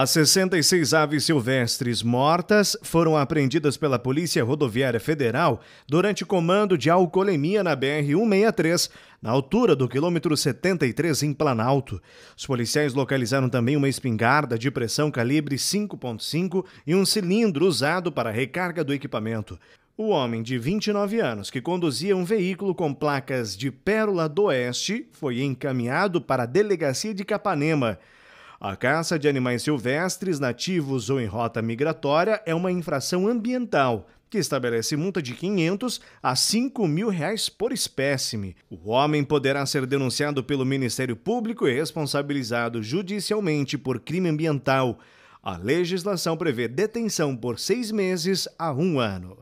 As 66 aves silvestres mortas foram apreendidas pela Polícia Rodoviária Federal durante comando de alcoolemia na BR-163, na altura do quilômetro 73 em Planalto. Os policiais localizaram também uma espingarda de pressão calibre 5.5 e um cilindro usado para a recarga do equipamento. O homem de 29 anos, que conduzia um veículo com placas de Pérola do Oeste, foi encaminhado para a delegacia de Capanema. A caça de animais silvestres, nativos ou em rota migratória é uma infração ambiental que estabelece multa de 500 a 5 mil reais por espécime. O homem poderá ser denunciado pelo Ministério Público e responsabilizado judicialmente por crime ambiental. A legislação prevê detenção por seis meses a um ano.